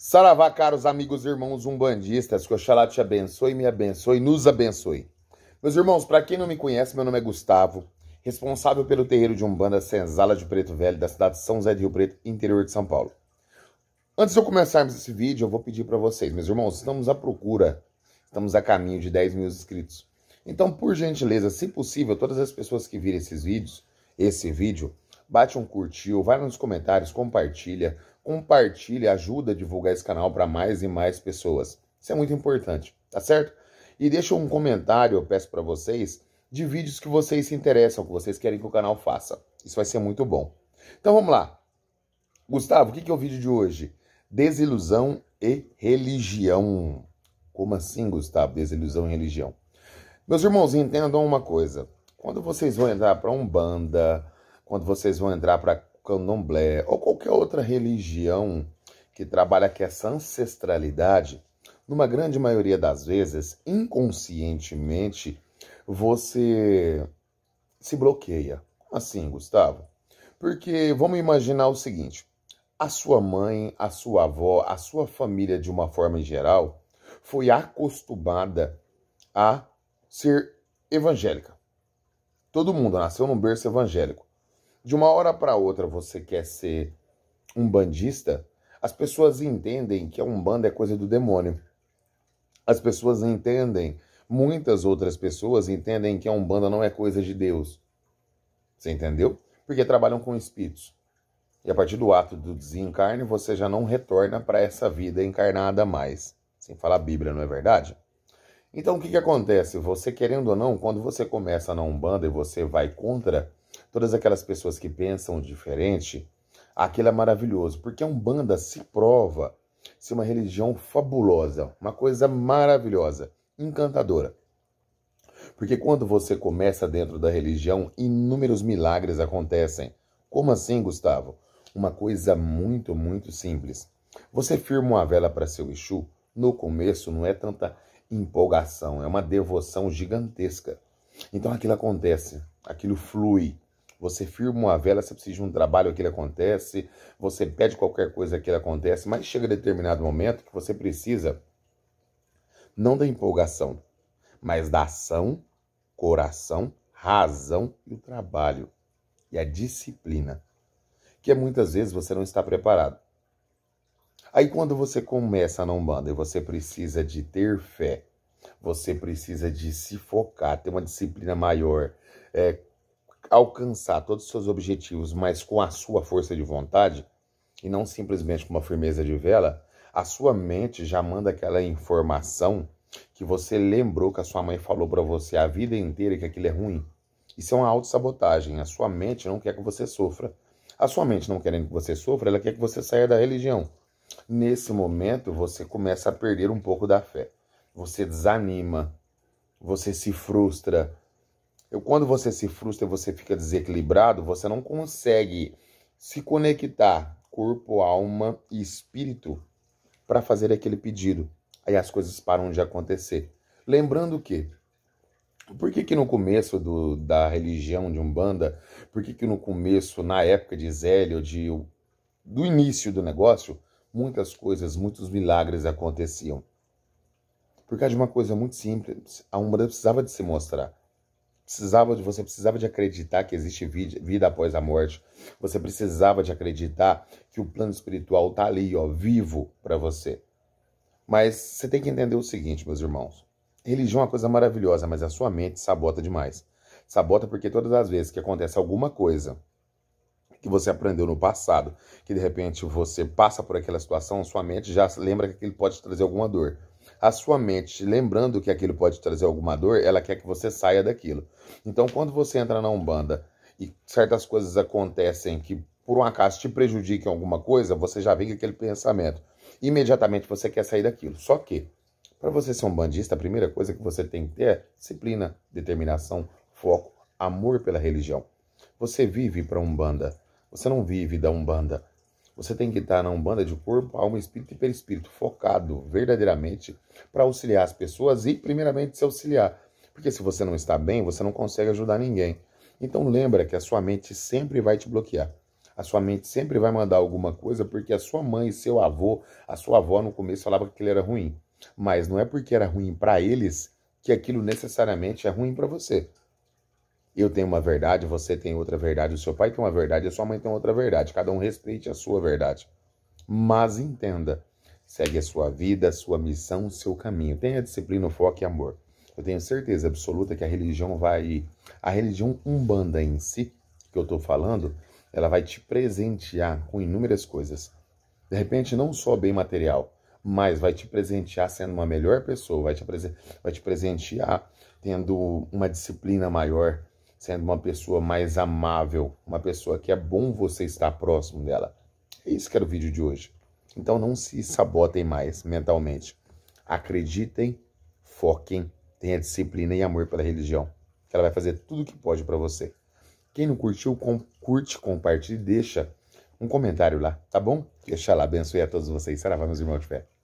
Saravá, caros amigos e irmãos umbandistas, que Oxalá te abençoe, me abençoe, nos abençoe. Meus irmãos, para quem não me conhece, meu nome é Gustavo, responsável pelo terreiro de Umbanda Senzala de Preto Velho, da cidade de São José de Rio Preto, interior de São Paulo. Antes de eu começarmos esse vídeo, eu vou pedir para vocês, meus irmãos, estamos à procura, estamos a caminho de 10 mil inscritos. Então, por gentileza, se possível, todas as pessoas que virem esses vídeos, esse vídeo, bate um curtiu, vai nos comentários, compartilha, compartilhe, ajuda a divulgar esse canal para mais e mais pessoas. Isso é muito importante, tá certo? E deixa um comentário, eu peço para vocês, de vídeos que vocês se interessam, que vocês querem que o canal faça. Isso vai ser muito bom. Então vamos lá. Gustavo, o que é o vídeo de hoje? Desilusão e religião. Como assim, Gustavo? Desilusão e religião. Meus irmãos, entendam uma coisa. Quando vocês vão entrar para Umbanda, quando vocês vão entrar para candomblé ou qualquer outra religião que trabalha com essa ancestralidade, numa grande maioria das vezes, inconscientemente, você se bloqueia. Como assim, Gustavo? Porque vamos imaginar o seguinte: a sua mãe, a sua avó, a sua família, de uma forma geral, foi acostumada a ser evangélica. Todo mundo nasceu num berço evangélico de uma hora para outra você quer ser um bandista, as pessoas entendem que a é Umbanda é coisa do demônio. As pessoas entendem, muitas outras pessoas entendem que a é Umbanda não é coisa de Deus. Você entendeu? Porque trabalham com espíritos. E a partir do ato do desencarne, você já não retorna para essa vida encarnada mais. Sem falar a Bíblia, não é verdade? Então o que, que acontece? Você querendo ou não, quando você começa na Umbanda e você vai contra todas aquelas pessoas que pensam diferente, aquilo é maravilhoso, porque a é Umbanda se prova ser uma religião fabulosa, uma coisa maravilhosa, encantadora. Porque quando você começa dentro da religião, inúmeros milagres acontecem. Como assim, Gustavo? Uma coisa muito, muito simples. Você firma uma vela para seu Exu, no começo não é tanta empolgação, é uma devoção gigantesca. Então aquilo acontece, aquilo flui. Você firma uma vela, você precisa de um trabalho, aquilo acontece, você pede qualquer coisa, aquilo acontece, mas chega determinado momento que você precisa não da empolgação, mas da ação, coração, razão e o trabalho e a disciplina, que é muitas vezes você não está preparado. Aí quando você começa não banda e você precisa de ter fé, você precisa de se focar, ter uma disciplina maior, é, alcançar todos os seus objetivos, mas com a sua força de vontade, e não simplesmente com uma firmeza de vela, a sua mente já manda aquela informação que você lembrou que a sua mãe falou para você a vida inteira que aquilo é ruim. Isso é uma autossabotagem. A sua mente não quer que você sofra. A sua mente não querendo que você sofra, ela quer que você saia da religião. Nesse momento, você começa a perder um pouco da fé. Você desanima, você se frustra, eu, quando você se frustra, e você fica desequilibrado, você não consegue se conectar corpo, alma e espírito para fazer aquele pedido. Aí as coisas param de acontecer. Lembrando que, por que, que no começo do, da religião de Umbanda, por que, que no começo, na época de Zélio, de, do início do negócio, muitas coisas, muitos milagres aconteciam? Por causa de uma coisa muito simples, a Umbanda precisava de se mostrar precisava de você precisava de acreditar que existe vida, vida após a morte. Você precisava de acreditar que o plano espiritual está ali, ó, vivo para você. Mas você tem que entender o seguinte, meus irmãos. Religião é uma coisa maravilhosa, mas a sua mente sabota demais. Sabota porque todas as vezes que acontece alguma coisa que você aprendeu no passado, que de repente você passa por aquela situação, sua mente já lembra que ele pode trazer alguma dor a sua mente, lembrando que aquilo pode trazer alguma dor, ela quer que você saia daquilo. Então, quando você entra na Umbanda e certas coisas acontecem que por um acaso te prejudiquem alguma coisa, você já vem com aquele pensamento. Imediatamente você quer sair daquilo. Só que, para você ser um bandista, a primeira coisa que você tem que ter é disciplina, determinação, foco, amor pela religião. Você vive para Umbanda. Você não vive da Umbanda. Você tem que estar na Umbanda de corpo, alma, espírito e perispírito, focado verdadeiramente para auxiliar as pessoas e, primeiramente, se auxiliar. Porque se você não está bem, você não consegue ajudar ninguém. Então lembra que a sua mente sempre vai te bloquear. A sua mente sempre vai mandar alguma coisa porque a sua mãe, seu avô, a sua avó no começo falava que ele era ruim. Mas não é porque era ruim para eles que aquilo necessariamente é ruim para você. Eu tenho uma verdade, você tem outra verdade, o seu pai tem uma verdade, a sua mãe tem outra verdade. Cada um respeite a sua verdade. Mas entenda, segue a sua vida, a sua missão, o seu caminho. Tenha disciplina, foco e amor. Eu tenho certeza absoluta que a religião vai. A religião umbanda em si, que eu estou falando, ela vai te presentear com inúmeras coisas. De repente, não só bem material, mas vai te presentear sendo uma melhor pessoa, vai te, vai te presentear tendo uma disciplina maior, sendo uma pessoa mais amável, uma pessoa que é bom você estar próximo dela. É isso que era o vídeo de hoje. Então não se sabotem mais mentalmente. Acreditem, foquem, tenha disciplina e amor pela religião. Ela vai fazer tudo o que pode para você. Quem não curtiu, com, curte, compartilhe e deixa um comentário lá, tá bom? Que Oxalá abençoe a todos vocês. Saravá, meus irmãos de fé.